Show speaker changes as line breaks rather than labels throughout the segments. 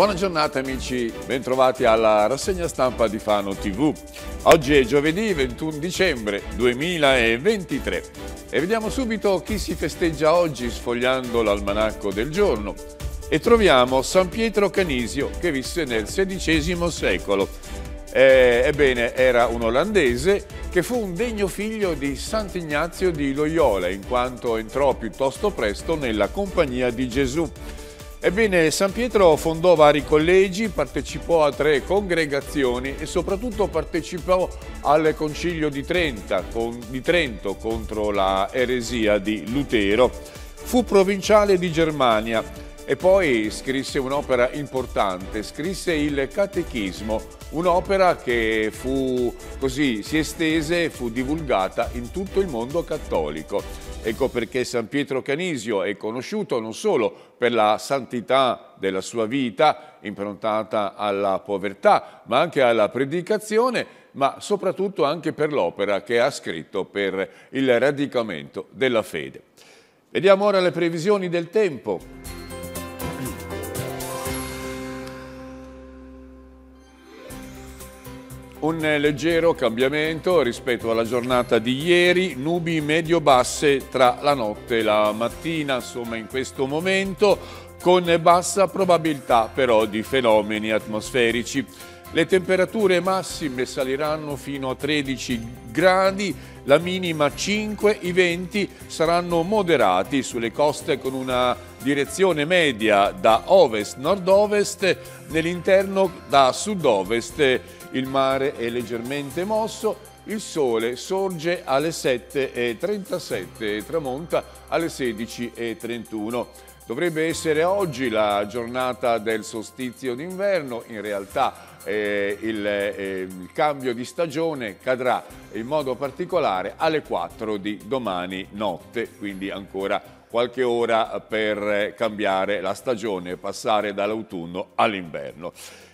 Buona giornata amici, bentrovati alla rassegna stampa di Fano TV. Oggi è giovedì 21 dicembre 2023 e vediamo subito chi si festeggia oggi sfogliando l'almanacco del giorno. E troviamo San Pietro Canisio che visse nel XVI secolo. Eh, ebbene, era un olandese che fu un degno figlio di Sant'Ignazio di Loyola in quanto entrò piuttosto presto nella compagnia di Gesù Ebbene, San Pietro fondò vari collegi, partecipò a tre congregazioni e soprattutto partecipò al concilio di, Trenta, con, di Trento contro la eresia di Lutero. Fu provinciale di Germania e poi scrisse un'opera importante, scrisse il Catechismo, un'opera che fu così, si estese e fu divulgata in tutto il mondo cattolico. Ecco perché San Pietro Canisio è conosciuto non solo per la santità della sua vita, improntata alla povertà, ma anche alla predicazione, ma soprattutto anche per l'opera che ha scritto per il radicamento della fede. Vediamo ora le previsioni del tempo. Un leggero cambiamento rispetto alla giornata di ieri, nubi medio-basse tra la notte e la mattina, insomma in questo momento, con bassa probabilità però di fenomeni atmosferici. Le temperature massime saliranno fino a 13 gradi, la minima 5, i venti saranno moderati sulle coste con una direzione media da ovest-nord-ovest, nell'interno da sud-ovest il mare è leggermente mosso, il sole sorge alle 7.37 e tramonta alle 16.31. Dovrebbe essere oggi la giornata del sostizio d'inverno, in realtà eh, il, eh, il, cambio di stagione cadrà in modo particolare alle 4 di domani notte, quindi ancora qualche ora per eh, cambiare la stagione, passare dall'autunno all'inverno.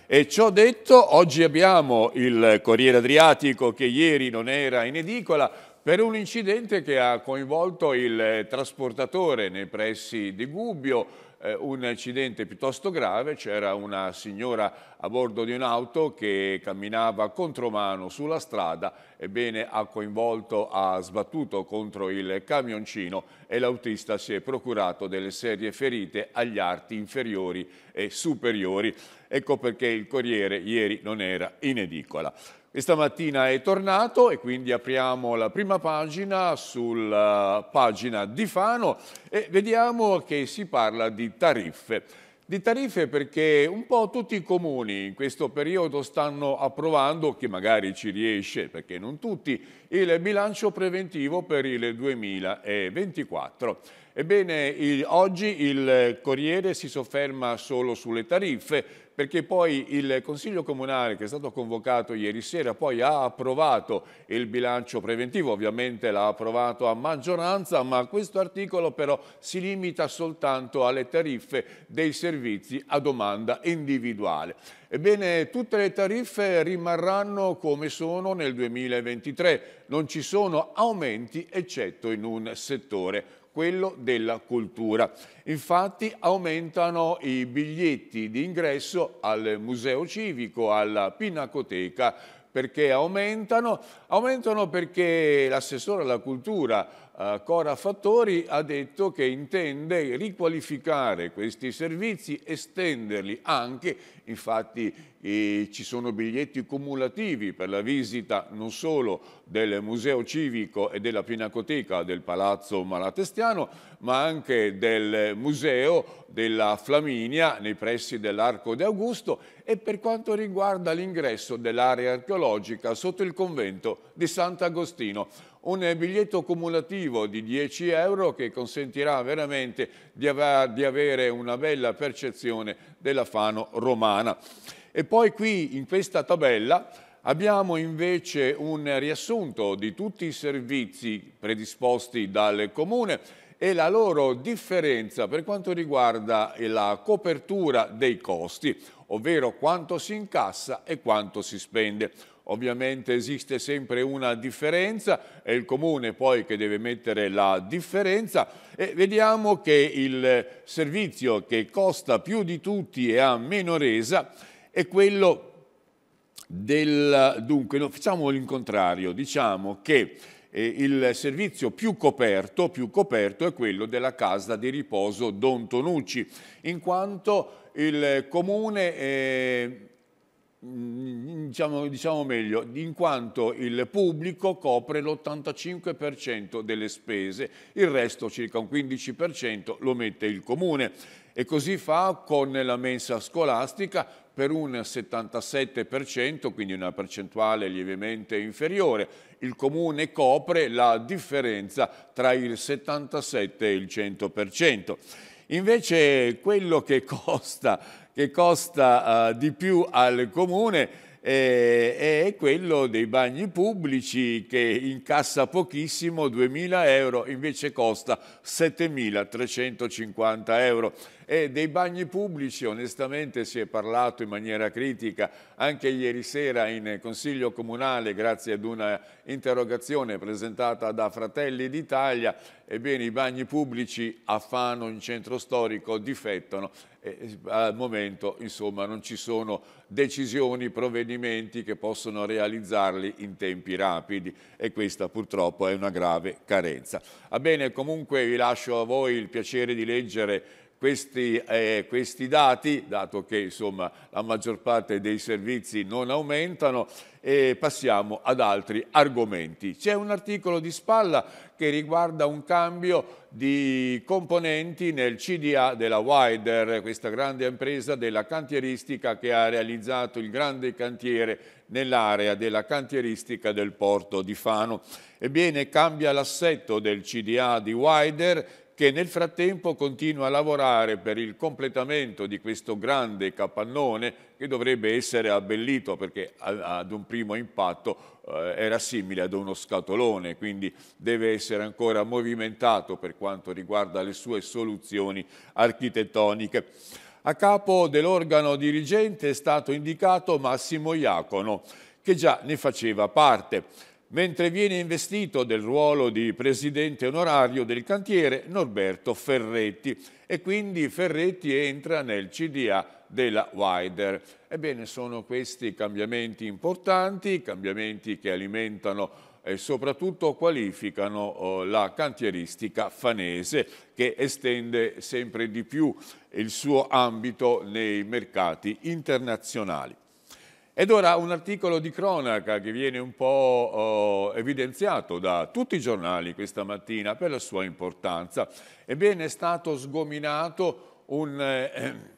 E ciò detto, oggi abbiamo il Corriere Adriatico che ieri non era in edicola per un incidente che ha coinvolto il eh, trasportatore nei pressi di Gubbio, eh, un incidente piuttosto grave, c'era una signora a bordo di un'auto che camminava contromano sulla strada, ebbene ha coinvolto, ha sbattuto contro il camioncino e l'autista si è procurato delle serie ferite agli arti inferiori e superiori. Ecco perché il Corriere ieri non era in edicola. E stamattina è tornato e quindi apriamo la prima pagina sulla eh, pagina di Fano e vediamo che si parla di tariffe. Di tariffe perché un po' tutti i comuni in questo periodo stanno approvando, che magari ci riesce perché non tutti, il bilancio preventivo per il 2024. Ebbene, il, oggi il Corriere si sofferma solo sulle tariffe perché poi il Consiglio Comunale che è stato convocato ieri sera poi ha approvato il bilancio preventivo, ovviamente l'ha approvato a maggioranza, ma questo articolo però si limita soltanto alle tariffe dei servizi a domanda individuale. Ebbene, tutte le tariffe rimarranno come sono nel 2023, non ci sono aumenti eccetto in un settore quello della cultura. Infatti aumentano i biglietti di ingresso al Museo Civico, alla Pinacoteca, perché aumentano? Aumentano perché l'assessore alla cultura eh, Cora Fattori ha detto che intende riqualificare questi servizi, estenderli anche, infatti eh, ci sono biglietti cumulativi per la visita non solo del Museo Civico e della Pinacoteca del Palazzo Malatestiano, ma anche del Museo della Flaminia nei pressi dell'Arco di Augusto e per quanto riguarda l'ingresso dell'area archeologica sotto il convento di Sant'Agostino un biglietto cumulativo di 10 euro che consentirà veramente di, av di avere una bella percezione della Fano romana. E poi qui in questa tabella Abbiamo invece un riassunto di tutti i servizi predisposti dal Comune e la loro differenza per quanto riguarda la copertura dei costi, ovvero quanto si incassa e quanto si spende. Ovviamente esiste sempre una differenza, è il comune poi che deve mettere la differenza e vediamo che il servizio che costa più di tutti e ha meno resa è quello del... Dunque, no, facciamo l'incontrario, diciamo che eh, il servizio più coperto, più coperto, è quello della casa di riposo Don Tonucci, in quanto il comune eh, Mm, diciamo, diciamo, meglio, in quanto il pubblico copre l'85% delle spese, il resto circa un 15% lo mette il comune e così fa con la mensa scolastica per un 77%, quindi una percentuale lievemente inferiore. Il comune copre la differenza tra il 77 e il 100%. Invece quello che costa, che costa uh, di più al comune eh, è quello dei bagni pubblici che incassa pochissimo, 2.000 euro, invece costa 7.350 euro. E dei bagni pubblici onestamente si è parlato in maniera critica anche ieri sera in Consiglio Comunale grazie ad una interrogazione presentata da Fratelli d'Italia. Ebbene i bagni pubblici a Fano in centro storico difettano e eh, al momento insomma non ci sono decisioni, provvedimenti che possono realizzarli in tempi rapidi e questa purtroppo è una grave carenza. Va bene, comunque vi lascio a voi il piacere di leggere questi, eh, questi, dati, dato che insomma, la maggior parte dei servizi non aumentano, e passiamo ad altri argomenti. C'è un articolo di spalla che riguarda un cambio di componenti nel CDA della Wider, questa grande impresa della cantieristica che ha realizzato il grande cantiere nell'area della cantieristica del porto di Fano. Ebbene, cambia l'assetto del CDA di Wider che nel frattempo continua a lavorare per il completamento di questo grande capannone che dovrebbe essere abbellito perché ad un primo impatto eh, era simile ad uno scatolone, quindi deve essere ancora movimentato per quanto riguarda le sue soluzioni architettoniche. A capo dell'organo dirigente è stato indicato Massimo Iacono, che già ne faceva parte mentre viene investito del ruolo di presidente onorario del cantiere Norberto Ferretti e quindi Ferretti entra nel CDA della Wider. Ebbene sono questi cambiamenti importanti, cambiamenti che alimentano e soprattutto qualificano oh, la cantieristica fanese che estende sempre di più il suo ambito nei mercati internazionali. Ed ora un articolo di cronaca che viene un po' oh, evidenziato da tutti i giornali questa mattina per la sua importanza. Ebbene è stato sgominato un... Eh,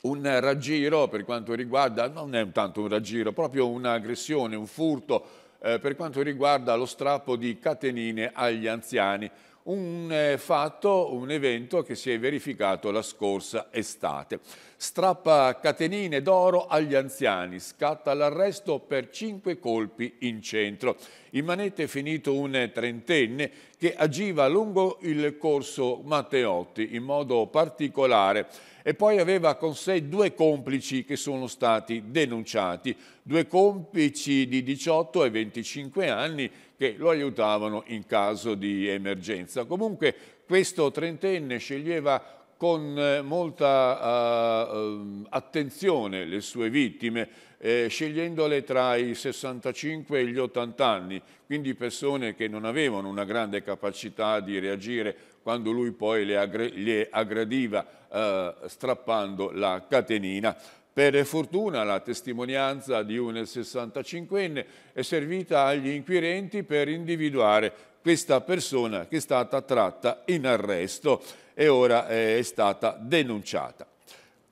un raggiro per quanto riguarda, non è tanto un raggiro, proprio un'aggressione, un furto eh, per quanto riguarda lo strappo di catenine agli anziani un eh, fatto, un evento che si è verificato la scorsa estate. Strappa catenine d'oro agli anziani, scatta l'arresto per cinque colpi in centro. In manette è finito un trentenne che agiva lungo il corso Matteotti in modo particolare e poi aveva con sé due complici che sono stati denunciati, due complici di 18 e 25 anni che lo aiutavano in caso di emergenza. Comunque questo trentenne sceglieva con eh, molta uh, attenzione le sue vittime, eh, scegliendole tra i 65 e gli 80 anni, quindi persone che non avevano una grande capacità di reagire quando lui poi le, aggre- le aggrediva eh, strappando la catenina. Per fortuna la testimonianza di un 65enne è servita agli inquirenti per individuare questa persona che è stata tratta in arresto e ora eh, è stata denunciata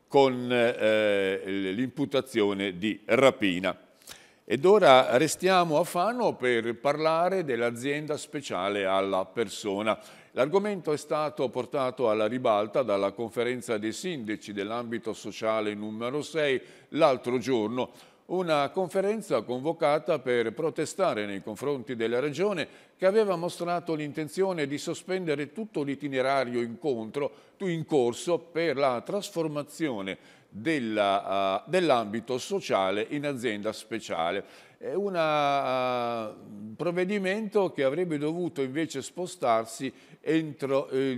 con eh, l'imputazione di rapina. Ed ora restiamo a Fano per parlare dell'azienda speciale alla persona. L'argomento è stato portato alla ribalta dalla conferenza dei sindaci dell'ambito sociale numero 6 l'altro giorno, una conferenza convocata per protestare nei confronti della Regione che aveva mostrato l'intenzione di sospendere tutto l'itinerario incontro in corso per la trasformazione Ah, dell'ambito sociale in azienda speciale. È una, uh, ah, un provvedimento che avrebbe dovuto invece spostarsi entro, eh,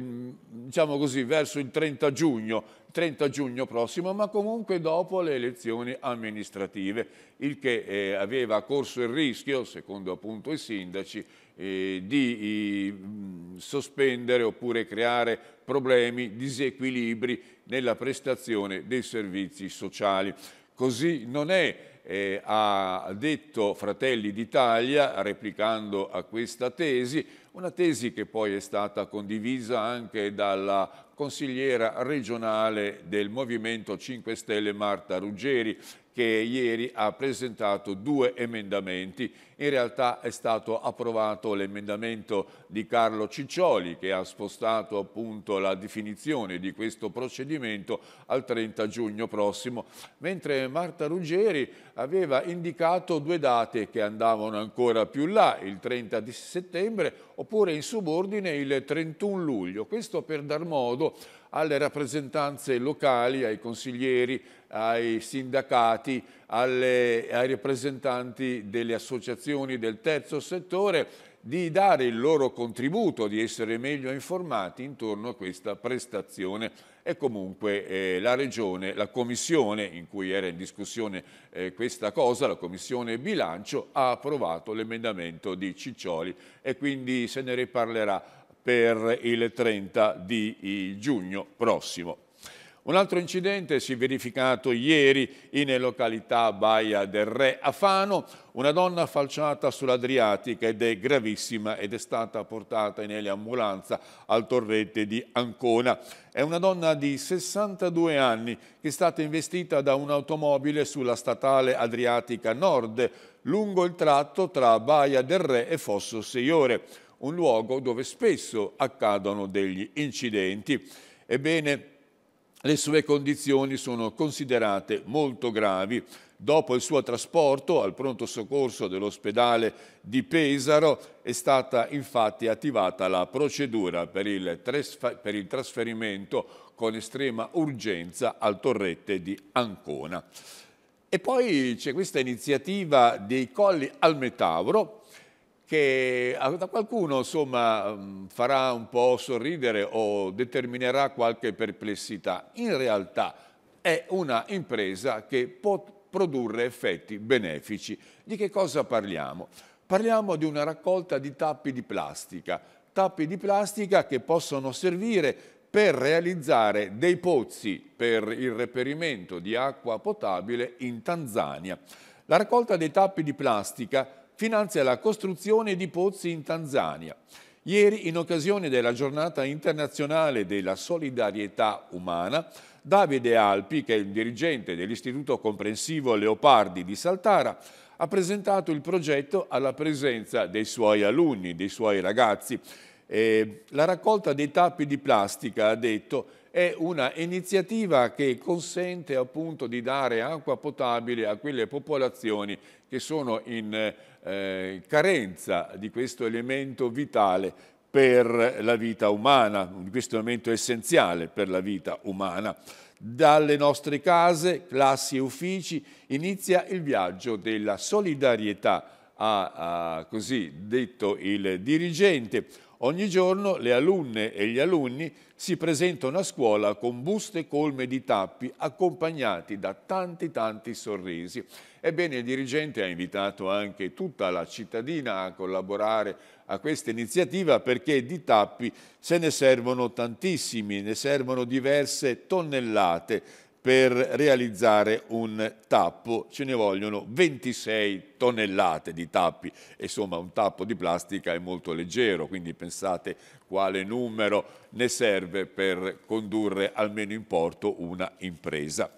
diciamo così, verso il 30 giugno, 30 giugno prossimo, ma comunque dopo le elezioni amministrative, il che eh, aveva corso il rischio, secondo appunto i sindaci, eh, di eh, sospendere oppure creare problemi, disequilibri nella prestazione dei servizi sociali. Così non è, eh, ha detto Fratelli d'Italia, replicando a questa tesi, una tesi che poi è stata condivisa anche dalla consigliera regionale del Movimento 5 Stelle Marta Ruggeri, che ieri ha presentato due emendamenti. In realtà è stato approvato l'emendamento di Carlo Ciccioli che ha spostato appunto la definizione di questo procedimento al 30 giugno prossimo, mentre Marta Ruggeri aveva indicato due date che andavano ancora più là, il 30 di settembre oppure in subordine il 31 luglio. Questo per dar modo alle rappresentanze locali, ai consiglieri, ai sindacati, alle, ai rappresentanti delle associazioni del terzo settore di dare il loro contributo, di essere meglio informati intorno a questa prestazione e comunque eh, la Regione, la Commissione in cui era in discussione eh, questa cosa, la Commissione Bilancio, ha approvato l'emendamento di Ciccioli e quindi se ne riparlerà per il 30 di giugno prossimo. Un altro incidente si è verificato ieri in località Baia del Re a Fano. Una donna falciata sull'Adriatica ed è gravissima ed è stata portata in eliambulanza al torrente di Ancona. È una donna di 62 anni che è stata investita da un'automobile sulla statale Adriatica Nord lungo il tratto tra Baia del Re e Fosso Seiore, un luogo dove spesso accadono degli incidenti. Ebbene, le sue condizioni sono considerate molto gravi. Dopo il suo trasporto al pronto soccorso dell'ospedale di Pesaro è stata infatti attivata la procedura per il, per il trasferimento con estrema urgenza al torrette di Ancona. E poi c'è questa iniziativa dei Colli al Metauro che da qualcuno insomma, mm, farà un po' sorridere o determinerà qualche perplessità. In realtà è una impresa che può produrre effetti benefici. Di che cosa parliamo? Parliamo di una raccolta di tappi di plastica, tappi di plastica che possono servire per realizzare dei pozzi per il reperimento di acqua potabile in Tanzania. La raccolta dei tappi di plastica finanzia la costruzione di pozzi in Tanzania. Ieri, in occasione della giornata internazionale della solidarietà umana, Davide Alpi, che è il dirigente dell'Istituto Comprensivo Leopardi di Saltara, ha presentato il progetto alla presenza dei suoi alunni, dei suoi ragazzi. Eh, la raccolta dei tappi di plastica, ha detto, è una iniziativa che consente appunto di dare acqua potabile a quelle popolazioni che sono in eh, eh, carenza di questo elemento vitale per la vita umana, in questo elemento essenziale per la vita umana. Dalle nostre case, classi e uffici inizia il viaggio della solidarietà, ha così detto il dirigente, Ogni giorno le alunne e gli alunni si presentano a scuola con buste colme di tappi accompagnati da tanti tanti sorrisi. Ebbene, il dirigente ha invitato anche tutta la cittadina a collaborare a questa iniziativa perché di tappi se ne servono tantissimi, ne servono diverse tonnellate per realizzare un tappo ce ne vogliono 26 tonnellate di tappi. Insomma, un tappo di plastica è molto leggero, quindi pensate quale numero ne serve per condurre almeno in porto una impresa.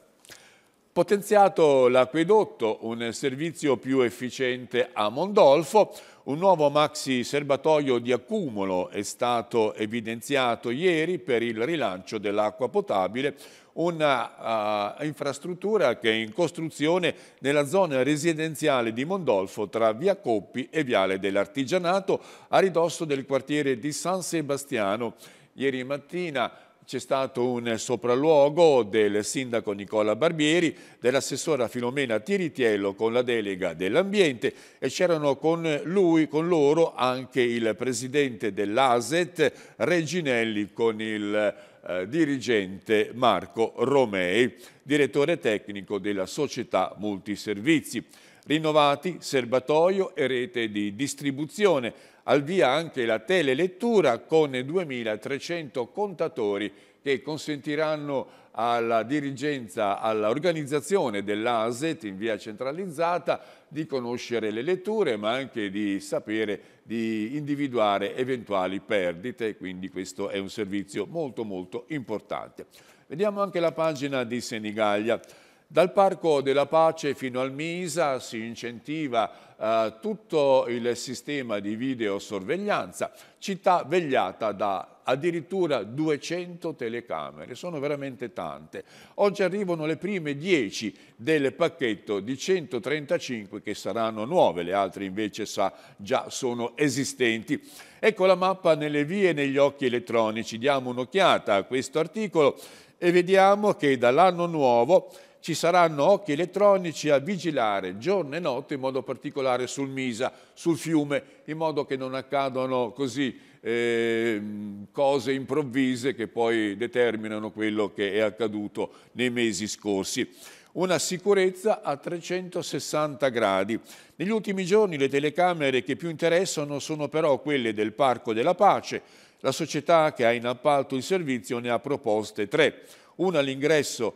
Potenziato l'acquedotto, un servizio più efficiente a Mondolfo, un nuovo maxi serbatoio di accumulo è stato evidenziato ieri per il rilancio dell'acqua potabile, una uh, infrastruttura che è in costruzione nella zona residenziale di Mondolfo tra via Coppi e viale dell'Artigianato a ridosso del quartiere di San Sebastiano. Ieri mattina c'è stato un sopralluogo del sindaco Nicola Barbieri, dell'assessora Filomena Tiritiello con la delega dell'ambiente e c'erano con lui, con loro, anche il presidente dell'ASET Reginelli con il eh, dirigente Marco Romei, direttore tecnico della società Multiservizi. Rinnovati serbatoio e rete di distribuzione, al via anche la telelettura con 2.300 contatori che consentiranno alla dirigenza, all'organizzazione dell'ASET in via centralizzata di conoscere le letture ma anche di sapere di individuare eventuali perdite, quindi questo è un servizio molto molto importante. Vediamo anche la pagina di Senigallia. Dal Parco della Pace fino al Misa si incentiva eh, tutto il sistema di videosorveglianza, città vegliata da addirittura 200 telecamere, sono veramente tante. Oggi arrivano le prime 10 del pacchetto di 135 che saranno nuove, le altre invece sa, già sono esistenti. Ecco la mappa nelle vie e negli occhi elettronici, diamo un'occhiata a questo articolo e vediamo che dall'anno nuovo ci saranno occhi elettronici a vigilare giorno e notte, in modo particolare sul Misa, sul fiume, in modo che non accadano così Ehm, cose improvvise che poi determinano quello che è accaduto nei mesi scorsi una sicurezza a 360 gradi. Negli ultimi giorni le telecamere che più interessano sono però quelle del Parco della Pace. La società che ha in appalto il servizio ne ha proposte tre. Una all'ingresso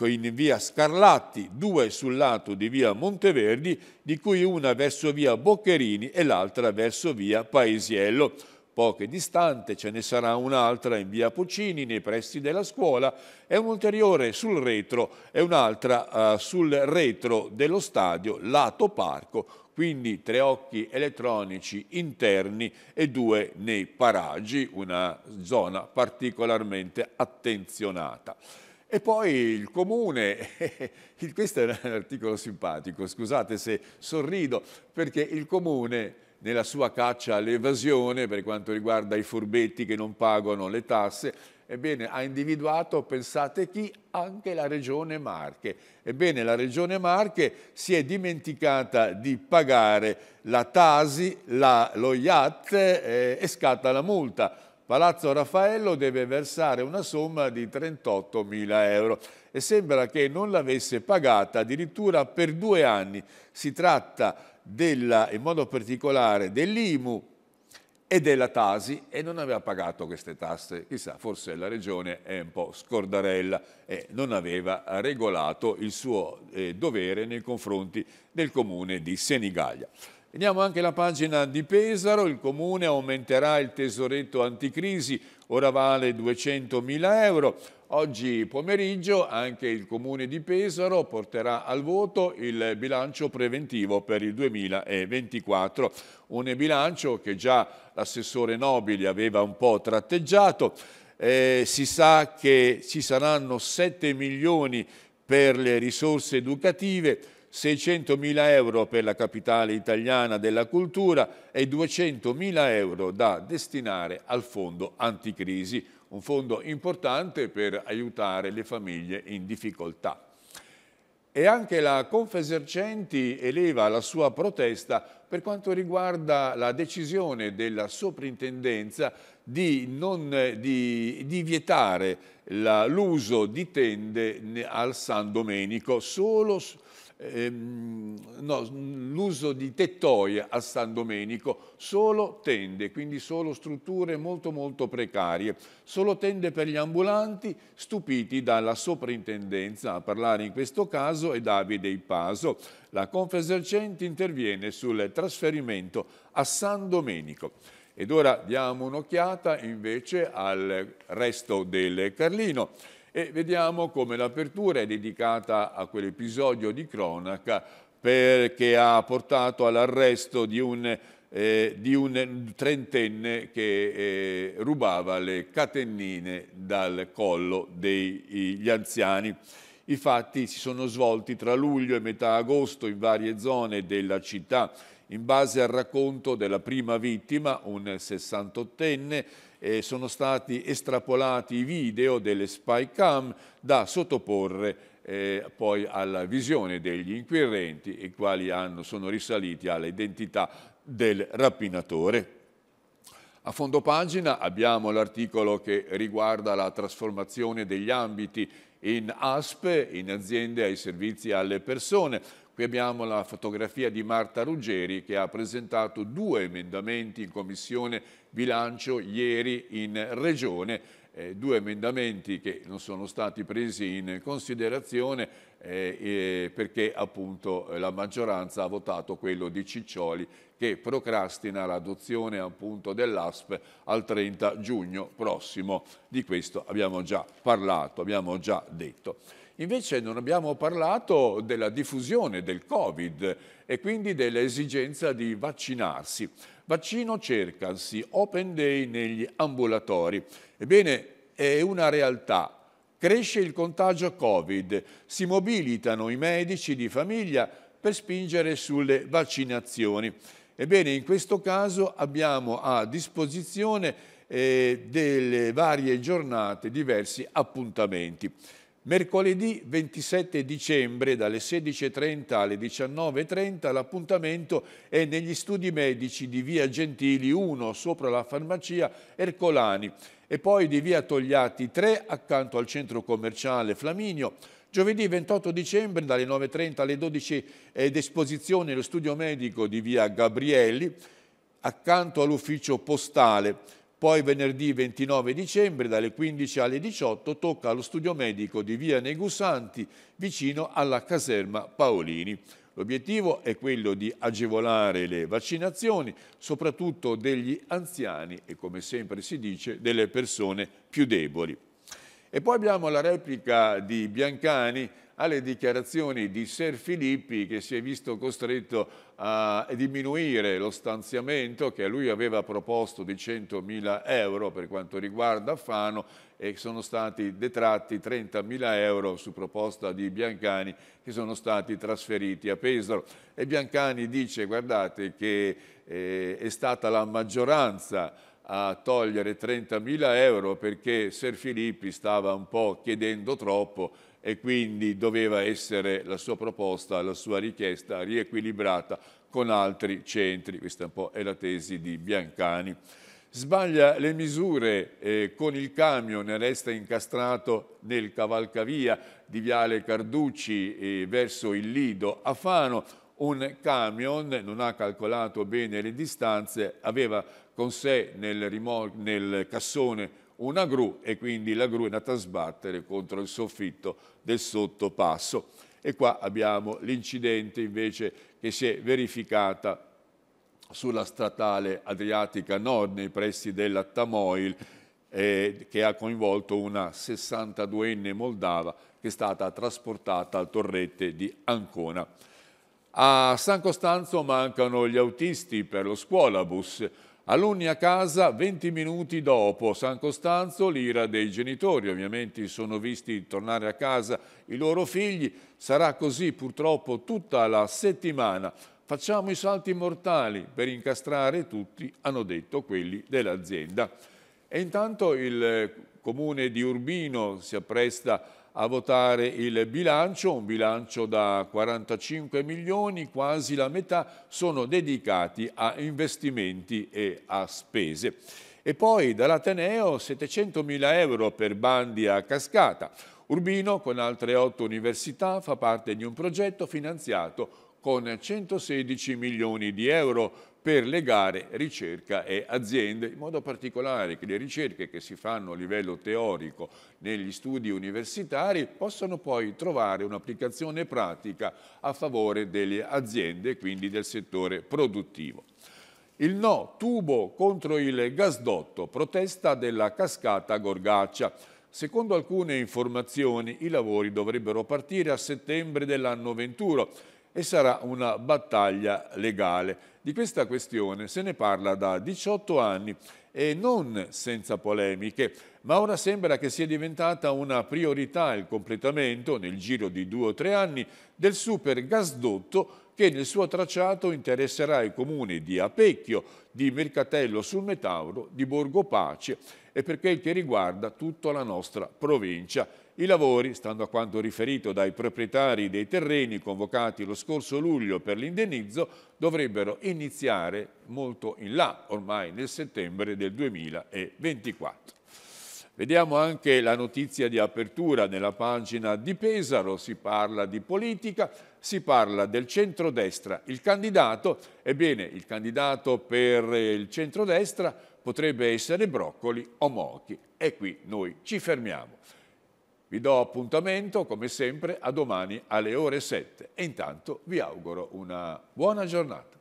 in via Scarlatti, due sul lato di via Monteverdi, di cui una verso via Boccherini e l'altra verso via Paesiello poche distante, ce ne sarà un'altra in via Puccini nei pressi della scuola e un'ulteriore sul retro e un'altra uh, sul retro dello stadio lato parco, quindi tre occhi elettronici interni e due nei paraggi, una zona particolarmente attenzionata. E poi il comune, questo è un articolo simpatico, scusate se sorrido, perché il comune nella sua caccia all'evasione per quanto riguarda i furbetti che non pagano le tasse. Ebbene, ha individuato, pensate chi, anche la Regione Marche. Ebbene, la Regione Marche si è dimenticata di pagare la Tasi, la, lo IAT eh, e scatta la multa. Palazzo Raffaello deve versare una somma di 38 mila euro e sembra che non l'avesse pagata addirittura per due anni. Si tratta di della, in modo particolare dell'IMU e della Tasi e non aveva pagato queste tasse. Chissà, forse la regione è un po' scordarella e non aveva regolato il suo eh, dovere nei confronti del comune di Senigallia. Vediamo anche la pagina di Pesaro, il comune aumenterà il tesoretto anticrisi ora vale 200.000 euro. Oggi pomeriggio anche il Comune di Pesaro porterà al voto il bilancio preventivo per il 2024, un bilancio che già l'assessore Nobili aveva un po' tratteggiato. Eh, si sa che ci saranno 7 milioni di per le risorse educative, 600.000 euro per la capitale italiana della cultura e 200.000 euro da destinare al fondo anticrisi, un fondo importante per aiutare le famiglie in difficoltà e anche la Confesercenti eleva la sua protesta per quanto riguarda la decisione della soprintendenza di, non, di, di vietare l'uso di tende al San Domenico solo ehm, no, l'uso di tettoie a San Domenico, solo tende, quindi solo strutture molto molto precarie, solo tende per gli ambulanti stupiti dalla soprintendenza, a parlare in questo caso è Davide Ipaso. La Confesercenti interviene sul trasferimento a San Domenico. Ed ora diamo un'occhiata invece al resto del Carlino e vediamo come l'apertura è dedicata a quell'episodio di cronaca che ha portato all'arresto di un eh, di un trentenne che eh, rubava le catennine dal collo degli anziani. I fatti si sono svolti tra luglio e metà agosto in varie zone della città. In base al racconto della prima vittima, un 68enne, e sono stati estrapolati i video delle spy cam da sottoporre eh, poi alla visione degli inquirenti, i quali hanno, sono risaliti all'identità del rapinatore. A fondo pagina abbiamo l'articolo che riguarda la trasformazione degli ambiti in ASP, in aziende ai servizi alle persone, Qui abbiamo la fotografia di Marta Ruggeri che ha presentato due emendamenti in commissione bilancio ieri in regione, eh, due emendamenti che non sono stati presi in considerazione eh, perché appunto la maggioranza ha votato quello di Ciccioli che procrastina l'adozione appunto dell'ASP al 30 giugno prossimo. Di questo abbiamo già parlato, abbiamo già detto. Invece non abbiamo parlato della diffusione del Covid e quindi dell'esigenza di vaccinarsi. Vaccino cercansi, open day negli ambulatori. Ebbene, è una realtà. Cresce il contagio Covid, si mobilitano i medici di famiglia per spingere sulle vaccinazioni. Ebbene, in questo caso abbiamo a disposizione eh, delle varie giornate diversi appuntamenti. Mercoledì 27 dicembre dalle 16.30 alle 19.30 l'appuntamento è negli studi medici di via Gentili 1 sopra la farmacia Ercolani e poi di via Togliatti 3 accanto al centro commerciale Flaminio. Giovedì 28 dicembre dalle 9.30 alle 12 è esposizione nello studio medico di via Gabrielli accanto all'ufficio postale. Poi venerdì 29 dicembre dalle 15 alle 18 tocca allo studio medico di Via Negusanti vicino alla caserma Paolini. L'obiettivo è quello di agevolare le vaccinazioni, soprattutto degli anziani e, come sempre si dice, delle persone più deboli. E poi abbiamo la replica di Biancani alle dichiarazioni di Ser Filippi che si è visto costretto a diminuire lo stanziamento che lui aveva proposto di 100.000 euro per quanto riguarda Fano e sono stati detratti 30.000 euro su proposta di Biancani che sono stati trasferiti a Pesaro. E Biancani dice guardate che eh, è stata la maggioranza a togliere 30.000 euro perché Ser Filippi stava un po' chiedendo troppo e quindi doveva essere la sua proposta, la sua richiesta riequilibrata con altri centri. Questa è un po' è la tesi di Biancani. Sbaglia le misure eh, con il camion resta incastrato nel cavalcavia di Viale Carducci eh, verso il Lido. A Fano un camion, non ha calcolato bene le distanze, aveva con sé nel, nel cassone una gru e quindi la gru è andata a sbattere contro il soffitto del sottopasso. E qua abbiamo l'incidente invece che si è verificata sulla statale Adriatica Nord nei pressi della Tamoil eh, che ha coinvolto una 62enne moldava che è stata trasportata al torrette di Ancona. A San Costanzo mancano gli autisti per lo scuolabus Alunni a casa 20 minuti dopo San Costanzo, l'ira dei genitori, ovviamente sono visti tornare a casa i loro figli, sarà così purtroppo tutta la settimana. Facciamo i salti mortali per incastrare tutti, hanno detto quelli dell'azienda. E intanto il comune di Urbino si appresta a a votare il bilancio, un bilancio da 45 milioni, quasi la metà sono dedicati a investimenti e a spese. E poi dall'Ateneo 700 mila euro per bandi a cascata. Urbino, con altre otto università, fa parte di un progetto finanziato con 116 milioni di euro per legare ricerca e aziende, in modo particolare che le ricerche che si fanno a livello teorico negli studi universitari possano poi trovare un'applicazione pratica a favore delle aziende quindi del settore produttivo. Il no tubo contro il gasdotto, protesta della cascata Gorgaccia. Secondo alcune informazioni i lavori dovrebbero partire a settembre dell'anno 21 e sarà una battaglia legale. Di questa questione se ne parla da 18 anni e non senza polemiche, ma ora sembra che sia diventata una priorità il completamento, nel giro di due o tre anni, del super gasdotto che nel suo tracciato interesserà i comuni di Apecchio, di Mercatello sul Metauro, di Borgo Pace e per quel che riguarda tutta la nostra provincia i lavori, stando a quanto riferito dai proprietari dei terreni convocati lo scorso luglio per l'indennizzo, dovrebbero iniziare molto in là, ormai nel settembre del 2024. Vediamo anche la notizia di apertura nella pagina di Pesaro, si parla di politica, si parla del centrodestra. Il candidato, ebbene, il candidato per il centrodestra potrebbe essere Broccoli o Mochi. E qui noi ci fermiamo. Vi do appuntamento, come sempre, a domani alle ore 7 e intanto vi auguro una buona giornata.